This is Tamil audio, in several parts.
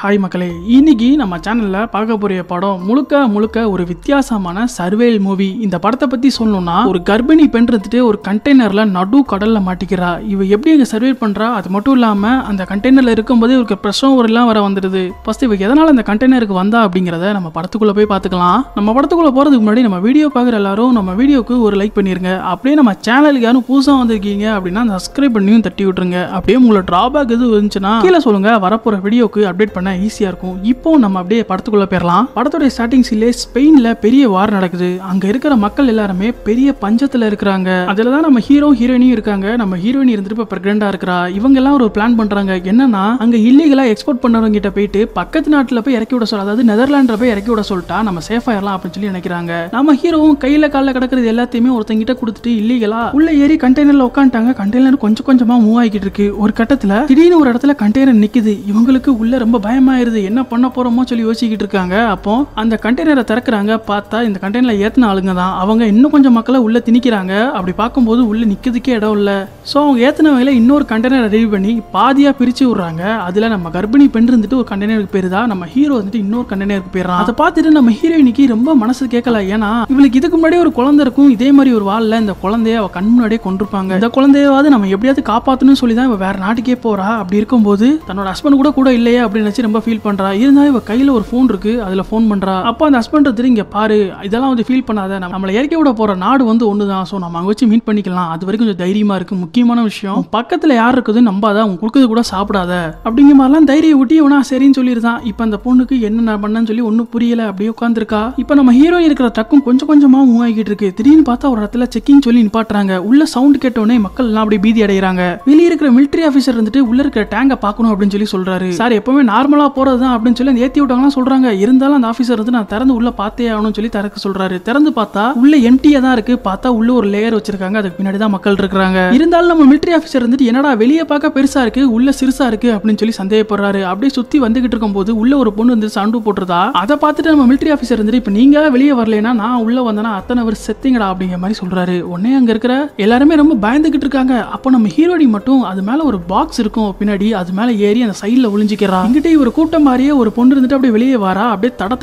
ஹாய் மக்களே இன்னைக்கு நம்ம சேனலில் பார்க்க போகிற படம் முழுக்க முழுக்க ஒரு வித்தியாசமான சர்வேல் மூவி இந்த படத்தை பற்றி சொல்லணும்னா ஒரு கர்ப்பிணி பெண் இருந்துட்டு ஒரு கண்டெய்னரில் நடு கடலில் மாட்டிக்கிறா இவ எப்படி இங்கே சர்வே பண்ணுறா அது மட்டும் இல்லாமல் அந்த கண்டெய்னரில் இருக்கும்போது இவருக்கு பிரஷம் ஒரு எல்லாம் வர வந்துடுது ஃபஸ்ட் இவ எதனால் அந்த கண்டெய்னருக்கு வந்தா அப்படிங்கிறத நம்ம படத்துக்குள்ளே போய் பார்த்துக்கலாம் நம்ம படத்துக்குள்ளே போகிறதுக்கு முன்னாடி நம்ம வீடியோ பார்க்குற எல்லாரும் நம்ம வீடியோக்கு ஒரு லைக் பண்ணிடுங்க அப்படியே நம்ம சேனலுக்கு யாரும் புதுசாக வந்திருக்கீங்க அப்படின்னா சப்ஸ்கிரைப் பண்ணியும் தட்டி விட்டுருங்க அப்படியே உங்களோட ட்ராபேக் எதுவும் இருந்துச்சுன்னா கீழே சொல்லுங்கள் வரப்போகிற வீடியோக்கு அப்டேட் பண்ண பண்ண ஈஸியாக இருக்கும் இப்போ நம்ம அப்படியே படத்துக்குள்ளே போயிடலாம் படத்துடைய ஸ்டார்டிங்ஸ்லே ஸ்பெயினில் பெரிய வார் நடக்குது அங்கே இருக்கிற மக்கள் எல்லாருமே பெரிய பஞ்சத்தில் இருக்கிறாங்க அதில் தான் நம்ம ஹீரோ ஹீரோயினும் இருக்காங்க நம்ம ஹீரோயின் இருந்துட்டு இப்போ ப்ரெக்னெண்டாக இருக்கிறா இவங்க எல்லாம் ஒரு பிளான் பண்ணுறாங்க என்னன்னா அங்கே இல்லீகலாக எக்ஸ்போர்ட் பண்ணுறவங்க கிட்ட போயிட்டு பக்கத்து நாட்டில் போய் இறக்கி விட சொல்ல அதாவது நெதர்லாண்டில் போய் இறக்கி விட சொல்லிட்டா நம்ம சேஃப் ஆயிடலாம் அப்படின்னு சொல்லி நினைக்கிறாங்க நம்ம ஹீரோவும் கையில் காலில் கிடக்கிறது எல்லாத்தையுமே ஒருத்தங்கிட்ட கொடுத்துட்டு இல்லீகலாக உள்ள ஏறி கண்டெய்னரில் உட்காந்துட்டாங்க கண்டெய்னர் கொஞ்சம் கொஞ்சமாக மூவ் ஆகிட்டு இருக்கு ஒரு கட்டத்தில் திடீர்னு ஒரு இடத்துல கண்டெய்னர் நிற்கிது இவங்களுக்கு உள்ள ரொம்ப பயமாயிருது என்ன பண்ண போகிறோமோ சொல்லி யோசிக்கிட்டு இருக்காங்க அப்போ அந்த கண்டெய்னரை திறக்கிறாங்க பார்த்தா இந்த கண்டெய்னரில் ஏற்றின ஆளுங்க தான் அவங்க இன்னும் கொஞ்சம் மக்களை உள்ளே திணிக்கிறாங்க அப்படி பார்க்கும்போது உள்ளே நிற்கிறதுக்கே இடம் இல்லை ஸோ அவங்க ஏற்றினவங்கள இன்னொரு கண்டெய்னர் ரெடி பண்ணி பாதியாக பிரித்து விடுறாங்க அதில் நம்ம கர்ப்பிணி பெண் இருந்துட்டு ஒரு கண்டெய்னருக்கு போயிருதா நம்ம ஹீரோ வந்துட்டு இன்னொரு கண்டெய்னருக்கு போயிடறான் அதை பார்த்துட்டு நம்ம ஹீரோயினிக்கு ரொம்ப மனசு கேட்கல ஏன்னா இவளுக்கு இதுக்கு முன்னாடி ஒரு குழந்தை இருக்கும் இதே மாதிரி ஒரு வாழ்ல இந்த குழந்தைய அவ கண் முன்னாடியே கொண்டிருப்பாங்க இந்த குழந்தையாவது நம்ம எப்படியாவது காப்பாற்றணும்னு சொல்லி தான் இவ வேற நாட்டுக்கே போறா அப்படி இருக்கும்போது தன்னோட ஹஸ்பண்ட் கூட கூட இல்லையே அப்படின்னு ரொம்ப ஃபீல் பண்ணுறா இருந்தாலும் இவ கையில் ஒரு ஃபோன் இருக்குது அதில் ஃபோன் பண்ணுறா அப்போ அந்த ஹஸ்பண்ட் திரு இங்கே பாரு இதெல்லாம் வந்து ஃபீல் பண்ணாத நம்மளை இயற்கை விட போகிற நாடு வந்து ஒன்று தான் ஸோ நம்ம அங்கே வச்சு மீட் பண்ணிக்கலாம் அது வரைக்கும் கொஞ்சம் தைரியமாக இருக்குது முக்கியமான விஷயம் பக்கத்தில் யார் இருக்குதுன்னு நம்பாத அவங்க கொடுக்குறது கூட சாப்பிடாத அப்படிங்கிற மாதிரிலாம் தைரியம் ஊட்டி இவனா சரின்னு சொல்லியிருந்தான் இப்போ அந்த பொண்ணுக்கு என்ன பண்ணன்னு சொல்லி ஒன்றும் புரியல அப்படியே உட்காந்துருக்கா இப்போ நம்ம ஹீரோயின் இருக்கிற தக்கும் கொஞ்சம் கொஞ்சமாக மூவ் இருக்கு திடீர்னு பார்த்தா ஒரு இடத்துல செக்கிங் சொல்லி நிப்பாட்டுறாங்க உள்ள சவுண்ட் கேட்டோடனே மக்கள் எல்லாம் அப்படி பீதி அடைகிறாங்க வெளியே இருக்கிற மிலிட்டரி ஆஃபீஸர் இருந்துட்டு உள்ள இருக்கிற டேங்கை பார்க்கணும் அப்படின்னு சொல்லி சொல்றாரு சார் எப்பவுமே நார்மல் நார்மலாக போகிறது தான் அப்படின்னு சொல்லி அந்த ஏற்றி விட்டாங்களாம் சொல்கிறாங்க இருந்தாலும் அந்த ஆஃபீஸர் வந்து நான் திறந்து உள்ளே பார்த்தே ஆகணும்னு சொல்லி திறக்க சொல்கிறாரு திறந்து பார்த்தா உள்ளே எம்டியாக தான் இருக்குது பார்த்தா உள்ளே ஒரு லேயர் வச்சிருக்காங்க அதுக்கு பின்னாடி தான் மக்கள் இருக்கிறாங்க இருந்தாலும் நம்ம மிலிட்ரி ஆஃபீஸர் வந்துட்டு என்னடா வெளியே பார்க்க பெருசாக இருக்குது உள்ளே சிறுசாக இருக்குது அப்படின்னு சொல்லி சந்தேகப்படுறாரு அப்படியே சுற்றி வந்துகிட்டு இருக்கும்போது உள்ளே ஒரு பொண்ணு வந்து சண்டு போட்டுருதா அதை பார்த்துட்டு நம்ம மிலிட்ரி ஆஃபீஸர் வந்துட்டு இப்போ நீங்கள் வெளியே வரலனா நான் உள்ளே வந்தேன்னா அத்தனை பேர் செத்திங்கடா அப்படிங்கிற மாதிரி சொல்கிறாரு உடனே அங்கே இருக்கிற எல்லாருமே ரொம்ப பயந்துகிட்டு இருக்காங்க அப்போ நம்ம ஹீரோடி மட்டும் அது மேலே ஒரு பாக்ஸ் இருக்கும் பின்னாடி அது மேலே ஏறி அந்த சைடில் ஒளிஞ்சிக்கிறான் இங்கிட்ட ஒரு கூட்டம் மாதிரியே ஒரு பொண்ணு இருந்துட்டு அப்படியே வெளியே வாரா அப்படியே தட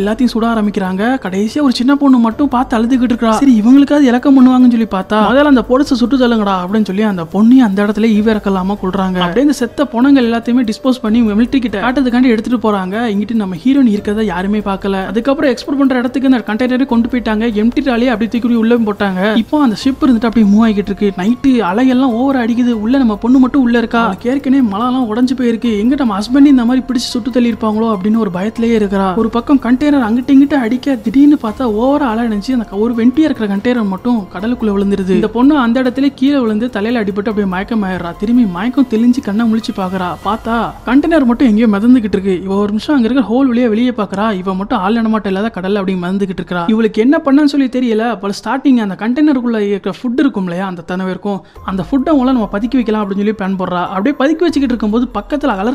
எல்லாத்தையும் சுட ஆரம்பிக்கிறாங்க கடைசியா ஒரு சின்ன பொண்ணு மட்டும் பார்த்து அழுதுகிட்டு இருக்கா சரி இவங்களுக்காவது இலக்கம் பண்ணுவாங்கன்னு சொல்லி பார்த்தா அதெல்லாம் அந்த பொடிசை சுட்டு தள்ளுங்கடா அப்படின்னு சொல்லி அந்த பொண்ணு அந்த இடத்துல ஈவிறக்கலாம கொள்றாங்க அப்படியே இந்த செத்த பொணங்கள் எல்லாத்தையுமே டிஸ்போஸ் பண்ணி மிலிட்டரி கிட்ட காட்டுறதுக்காண்டி எடுத்துட்டு போறாங்க இங்கிட்டு நம்ம ஹீரோயின் இருக்கிறத யாருமே பார்க்கல அதுக்கப்புறம் எக்ஸ்போர்ட் பண்ற இடத்துக்கு அந்த கண்டெய்னரை கொண்டு போயிட்டாங்க எம்டி டாலியை அப்படி தூக்கி உள்ள போட்டாங்க இப்போ அந்த ஷிப் இருந்துட்டு அப்படியே மூவ் ஆகிட்டு இருக்கு நைட்டு அலையெல்லாம் ஓவர் அடிக்குது உள்ள நம்ம பொண்ணு மட்டும் உள்ள இருக்கா ஏற்கனவே எல்லாம் உடஞ்சு போயிருக்கு எங்க நம்ம ஹஸ்பண்ட் இந்த மாதிரி மாதிரி பிடிச்சு சுட்டு தள்ளியிருப்பாங்களோ அப்படின்னு ஒரு பயத்திலேயே இருக்கிறா ஒரு பக்கம் கண்டெய்னர் அங்கிட்ட இங்கிட்ட அடிக்க திடீர்னு பார்த்தா ஓவரா அலை அந்த ஒரு வெண்டியா இருக்கிற கண்டெய்னர் மட்டும் கடலுக்குள்ள விழுந்துருது இந்த பொண்ணு அந்த இடத்துல கீழே விழுந்து தலையில அடிபட்டு அப்படியே மயக்கம் ஆயிடுறா திரும்பி மயக்கம் தெளிஞ்சு கண்ணை முழிச்சு பாக்குறா பார்த்தா கண்டெய்னர் மட்டும் எங்கேயோ மிதந்துகிட்டு இருக்கு இவ ஒரு நிமிஷம் அங்க இருக்கிற ஹோல் வழியா வெளியே பாக்குறா இவ மட்டும் ஆள் நடமாட்டம் இல்லாத கடல் அப்படி மறந்துகிட்டு இருக்கிறா இவளுக்கு என்ன பண்ணன்னு சொல்லி தெரியல பல ஸ்டார்டிங் அந்த கண்டெய்னருக்குள்ள இருக்கிற ஃபுட் இருக்கும் இல்லையா அந்த தனவை இருக்கும் அந்த ஃபுட்டை அவங்களாம் நம்ம பதுக்கி வைக்கலாம் அப்படின்னு சொல்லி பிளான் போடுறா அப்படியே பதுக்கி வச்சுக்கிட்டு இருக்கும்போது பக்கத்துல அலற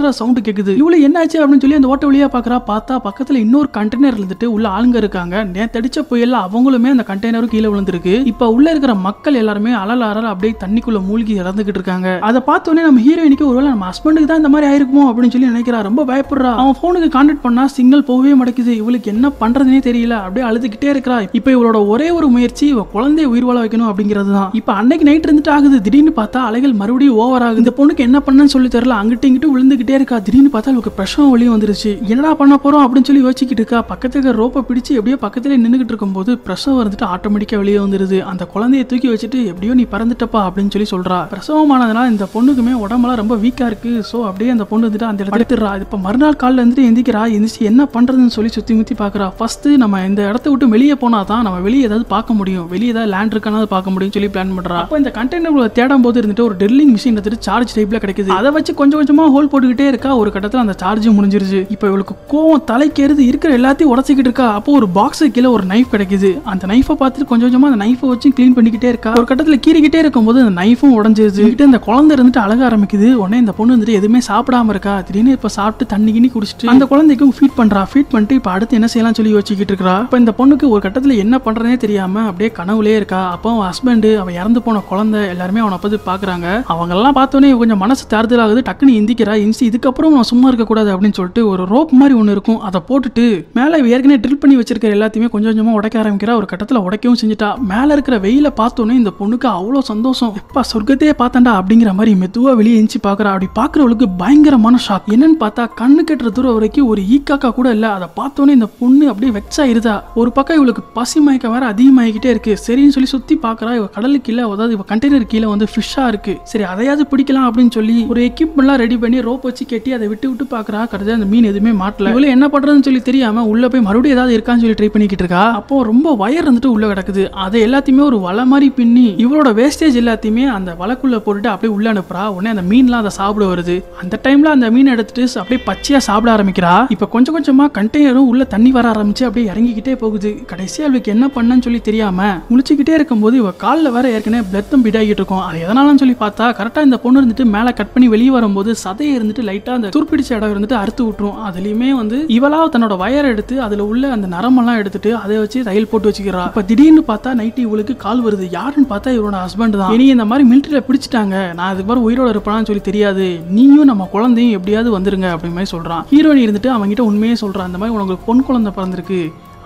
கேக்குது இவ உள்ள என்னாச்சு அப்படின்னு சொல்லி அந்த ஓட்ட வழியாக பார்க்குறா பார்த்தா பக்கத்தில் இன்னொரு கண்டெய்னர் இருந்துட்டு உள்ள ஆளுங்க இருக்காங்க தடிச்ச புயல்ல அவங்களுமே அந்த கண்டெய்னரும் கீழே விழுந்திருக்கு இப்போ உள்ள இருக்கிற மக்கள் எல்லாருமே அலல் அறல் அப்படியே தண்ணிக்குள்ள மூழ்கி இறந்துகிட்டு இருக்காங்க அதை பார்த்தோன்னே நம்ம ஹீரோயினுக்கு ஒருவேளை நம்ம ஹஸ்பண்டுக்கு தான் இந்த மாதிரி ஆயிருக்குமோ அப்படின்னு சொல்லி நினைக்கிறா ரொம்ப பயப்படுறா அவன் ஃபோனுக்கு காண்டெக்ட் பண்ணா சிக்னல் போகவே மடக்குது இவளுக்கு என்ன பண்றதுனே தெரியல அப்படியே அழுதுகிட்டே இருக்கிறா இப்போ இவளோட ஒரே ஒரு முயற்சி இவ குழந்தைய உயிர் வாழ வைக்கணும் அப்படிங்கிறது தான் இப்போ அன்னைக்கு நைட் இருந்துட்டு ஆகுது திடீர்னு பார்த்தா அலைகள் மறுபடியும் ஓவர் ஆகுது இந்த பொண்ணுக்கு என்ன பண்ணன்னு சொல்லி தெரியல அங்கிட்டு இங்கிட்டு விழுந்துகிட்டே இருக்கா திடீர்னு பார்த்தா அவளுக்கு பிரஷம் ஒளியும் வந்துருச்சு என்னடா பண்ண போகிறோம் அப்படின்னு சொல்லி யோசிச்சுக்கிட்டு இருக்கா பக்கத்துல ரோப்பை பிடிச்சு எப்படியோ பக்கத்தில் நின்றுக்கிட்டு இருக்கும்போது பிரசவம் வந்துட்டு ஆட்டோமேட்டிக்காக வெளியே வந்துடுது அந்த குழந்தைய தூக்கி வச்சுட்டு எப்படியோ நீ பறந்துட்டப்பா அப்படின்னு சொல்லி சொல்கிறா பிரசவமானதுனால இந்த பொண்ணுக்குமே உடம்பெல்லாம் ரொம்ப வீக்காக இருக்குது ஸோ அப்படியே அந்த பொண்ணு வந்துட்டு அந்த இடத்துல எடுத்துடுறா இப்போ மறுநாள் காலில் இருந்துட்டு எந்திக்கிறா எந்திரிச்சு என்ன பண்ணுறதுன்னு சொல்லி சுற்றி முற்றி பார்க்குறா ஃபஸ்ட்டு நம்ம இந்த இடத்த விட்டு வெளியே போனால் தான் நம்ம வெளியே ஏதாவது பார்க்க முடியும் வெளியே ஏதாவது லேண்ட் இருக்கானது பார்க்க முடியும் சொல்லி பிளான் பண்றா இந்த கண்டெய்னர் தேடும் போது இருந்துட்டு ஒரு ட்ரில்லிங் மிஷின் எடுத்துட்டு சார்ஜ் டைப்ல கிடைக்குது அதை வச்சு கொஞ்சம் கொஞ்சமாக ஹோல் போட்டுக்கிட்டே இருக்கா ஒரு கட்டத்தில் அந்த அந்த சார்ஜும் முடிஞ்சிருச்சு இப்போ இவளுக்கு கோவம் தலைக்கேறுது இருக்கிற எல்லாத்தையும் உடச்சிக்கிட்டு இருக்கா அப்போ ஒரு பாக்ஸு கீழே ஒரு நைஃப் கிடைக்குது அந்த நைஃபை பார்த்துட்டு கொஞ்சம் கொஞ்சமாக அந்த நைஃபை வச்சு க்ளீன் பண்ணிக்கிட்டே இருக்கா ஒரு கட்டத்தில் கீறிக்கிட்டே இருக்கும்போது அந்த நைஃபும் உடஞ்சிருச்சு கிட்ட இந்த குழந்தை இருந்துட்டு அழக ஆரம்பிக்குது உடனே இந்த பொண்ணு வந்துட்டு எதுவுமே சாப்பிடாம இருக்கா திடீர்னு இப்போ சாப்பிட்டு தண்ணி கிண்ணி குடிச்சிட்டு அந்த குழந்தைக்கும் ஃபீட் பண்ணுறா ஃபீட் பண்ணிட்டு இப்போ அடுத்து என்ன செய்யலாம் சொல்லி வச்சுக்கிட்டு இருக்கா இப்போ இந்த பொண்ணுக்கு ஒரு கட்டத்தில் என்ன பண்ணுறதே தெரியாமல் அப்படியே கனவுலே இருக்கா அப்போ அவன் ஹஸ்பண்டு அவன் இறந்து போன குழந்தை எல்லாருமே அவனை பார்த்து பார்க்குறாங்க அவங்கெல்லாம் பார்த்தோன்னே கொஞ்சம் மனசு தேர்தல் ஆகுது டக்குன்னு இந்திக்கிறா இந்திச்சு இதுக்கப்புறம் நான் சும்மா இருக்க இருக்கக்கூடாது அப்படின்னு சொல்லிட்டு ஒரு ரோப் மாதிரி ஒன்று இருக்கும் அதை போட்டுட்டு மேலே ஏற்கனவே ட்ரில் பண்ணி வச்சிருக்கிற எல்லாத்தையுமே கொஞ்சம் கொஞ்சமாக உடைக்க ஆரம்பிக்கிறா ஒரு கட்டத்தில் உடைக்கவும் செஞ்சுட்டா மேலே இருக்கிற வெயில பார்த்தோன்னே இந்த பொண்ணுக்கு அவ்வளோ சந்தோஷம் எப்பா சொர்க்கத்தையே பார்த்தண்டா அப்படிங்கிற மாதிரி மெதுவாக வெளியே எஞ்சி பார்க்குறா அப்படி பார்க்குறவளுக்கு பயங்கரமான ஷாக் என்னன்னு பார்த்தா கண்ணு கெட்டுற தூரம் வரைக்கும் ஒரு ஈக்காக்கா கூட இல்லை அதை பார்த்தோன்னே இந்த பொண்ணு அப்படியே வெக்ஸா இருதா ஒரு பக்கம் இவளுக்கு பசி மயக்க வேற அதிகமாகிக்கிட்டே இருக்கு சரின்னு சொல்லி சுற்றி பார்க்குறா இவ கடலுக்கு இல்லை அதாவது இவ கண்டெய்னர் கீழே வந்து ஃபிஷ்ஷாக இருக்கு சரி அதையாவது பிடிக்கலாம் அப்படின்னு சொல்லி ஒரு எக்யூப்மெண்ட்லாம் ரெடி பண்ணி ரோப் வச்சு கட்டி அதை விட்டு விட்டு பார்க்குறா கடைசி அந்த மீன் எதுவுமே மாட்டல இவ்வளோ என்ன பண்ணுறதுன்னு சொல்லி தெரியாமல் உள்ளே போய் மறுபடியும் ஏதாவது இருக்கான்னு சொல்லி ட்ரை பண்ணிக்கிட்டு இருக்கா அப்போ ரொம்ப வயர் வந்துட்டு உள்ளே கிடக்குது அதை எல்லாத்தையுமே ஒரு வலை மாதிரி பின்னி இவளோட வேஸ்டேஜ் எல்லாத்தையுமே அந்த வலைக்குள்ளே போட்டுட்டு அப்படியே உள்ளே அனுப்புறா உடனே அந்த மீன்லாம் அதை சாப்பிட வருது அந்த டைமில் அந்த மீன் எடுத்துட்டு அப்படியே பச்சையாக சாப்பிட ஆரம்பிக்கிறா இப்போ கொஞ்சம் கொஞ்சமாக கண்டெய்னரும் உள்ளே தண்ணி வர ஆரம்பிச்சு அப்படியே இறங்கிக்கிட்டே போகுது கடைசியா அவளுக்கு என்ன பண்ணன்னு சொல்லி தெரியாமல் முழிச்சிக்கிட்டே இருக்கும்போது இவள் காலில் வேற ஏற்கனவே பிளட் தம்பி ஆகிட்டு இருக்கும் அது எதனாலன்னு சொல்லி பார்த்தா கரெக்டாக இந்த பொண்ணு இருந்துட்டு மேலே கட் பண்ணி வெளியே வரும்போது சதையை இருந்துட்டு லைட்டாக அந்த துருப்பிடிச்ச தடவை இருந்துட்டு அறுத்து விட்டுரும் அதுலேயுமே வந்து இவளாக தன்னோட வயர் எடுத்து அதில் உள்ள அந்த நரமெல்லாம் எடுத்துட்டு அதை வச்சு ரயில் போட்டு வச்சுக்கிறா இப்போ திடீர்னு பார்த்தா நைட்டு இவளுக்கு கால் வருது யாருன்னு பார்த்தா இவரோட ஹஸ்பண்ட் தான் இனி இந்த மாதிரி மிலிட்டரியில் பிடிச்சிட்டாங்க நான் இது மாதிரி உயிரோட இருப்பான்னு சொல்லி தெரியாது நீயும் நம்ம குழந்தையும் எப்படியாவது வந்துருங்க அப்படின்னு மாதிரி சொல்கிறான் ஹீரோயின் இருந்துட்டு அவங்ககிட்ட உண்மையே சொல்கிறான் இந்த மாதிரி உனக்கு பொன் குழந்தை பிறந்திருக்கு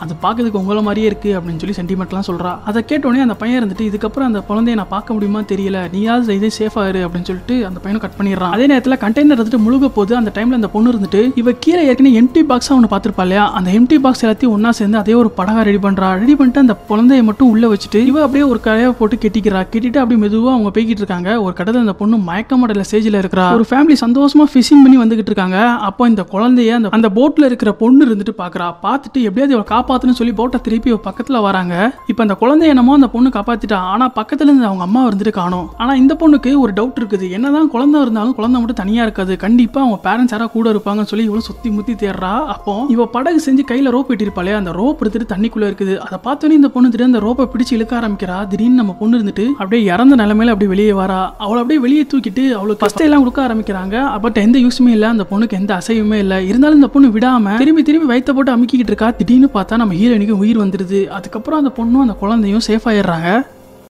அதை பார்க்கறதுக்கு உங்களை மாதிரியே இருக்குது அப்படின்னு சொல்லி சென்டிமெண்ட்லாம் சொல்கிறா அதை கேட்டோடனே அந்த பையன் இருந்துட்டு இதுக்கப்புறம் அந்த குழந்தைய நான் பார்க்க முடியுமா தெரியல நீயாவது இதே சேஃபாக இரு அப்படின்னு சொல்லிட்டு அந்த பையனை கட் பண்ணிடுறான் அதே நேரத்தில் கண்டெய்னர் இருந்துட்டு முழுக போது அந்த டைமில் அந்த பொண்ணு இருந்துட்டு இவ கீழே ஏற்கனவே எம்டி பாக்ஸாக ஒன்று பார்த்துருப்பா இல்லையா அந்த எம்டி பாக்ஸ் எல்லாத்தையும் ஒன்றா சேர்ந்து அதே ஒரு படகா ரெடி பண்ணுறா ரெடி பண்ணிட்டு அந்த குழந்தைய மட்டும் உள்ளே வச்சுட்டு இவ அப்படியே ஒரு கடையை போட்டு கெட்டிக்கிறா கெட்டிட்டு அப்படி மெதுவாக அவங்க போய்கிட்டு இருக்காங்க ஒரு கடையில் அந்த பொண்ணு மயக்கமடையில ஸ்டேஜில் இருக்கிறா ஒரு ஃபேமிலி சந்தோஷமாக ஃபிஷிங் பண்ணி வந்துகிட்டு இருக்காங்க அப்போ இந்த குழந்தைய அந்த அந்த போட்டில் இருக்கிற பொண்ணு இருந்துட்டு பார்க்குறா பார்த்துட்டு எப்படியாவது இவளை காப்பாத்துன்னு சொல்லி போட்டை திருப்பி பக்கத்துல வராங்க இப்ப அந்த குழந்தை என்னமோ அந்த பொண்ணு காப்பாத்திட்டா ஆனா பக்கத்துல இருந்து அவங்க அம்மா இருந்துட்டு காணும் ஆனா இந்த பொண்ணுக்கு ஒரு டவுட் இருக்குது என்னதான் குழந்தை இருந்தாலும் குழந்தை மட்டும் தனியா இருக்காது கண்டிப்பா அவங்க பேரண்ட்ஸ் யாரா கூட இருப்பாங்கன்னு சொல்லி இவ்வளவு சுத்தி முத்தி தேடுறா அப்போ இவ படகு செஞ்சு கையில ரோப் இட்டிருப்பாளே அந்த ரோப் எடுத்துட்டு தண்ணிக்குள்ள இருக்குது அதை பார்த்தோன்னே இந்த பொண்ணு திடீர்னு அந்த ரோப்பை பிடிச்சு இழுக்க ஆரம்பிக்கிறா திடீர்னு நம்ம பொண்ணு இருந்துட்டு அப்படியே இறந்த நிலைமையில அப்படியே வெளியே வரா அவளை அப்படியே வெளியே தூக்கிட்டு அவளுக்கு ஃபர்ஸ்ட் எல்லாம் கொடுக்க ஆரம்பிக்கிறாங்க பட் எந்த யூஸுமே இல்ல அந்த பொண்ணுக்கு எந்த அசைவுமே இல்ல இருந்தாலும் இந்த பொண்ணு விடாம திரும்பி திரும்பி வயத்த போட்டு அமுக்கிட்டு இருக்கா திடீர்னு பார்த்தா பார்த்தா நம்ம ஹீரோயினுக்கு உயிர் வந்துடுது அதுக்கப்புறம் அந்த பொண்ணும் அந்த குழந்தையும் சேஃப் ஆயிடுறாங்க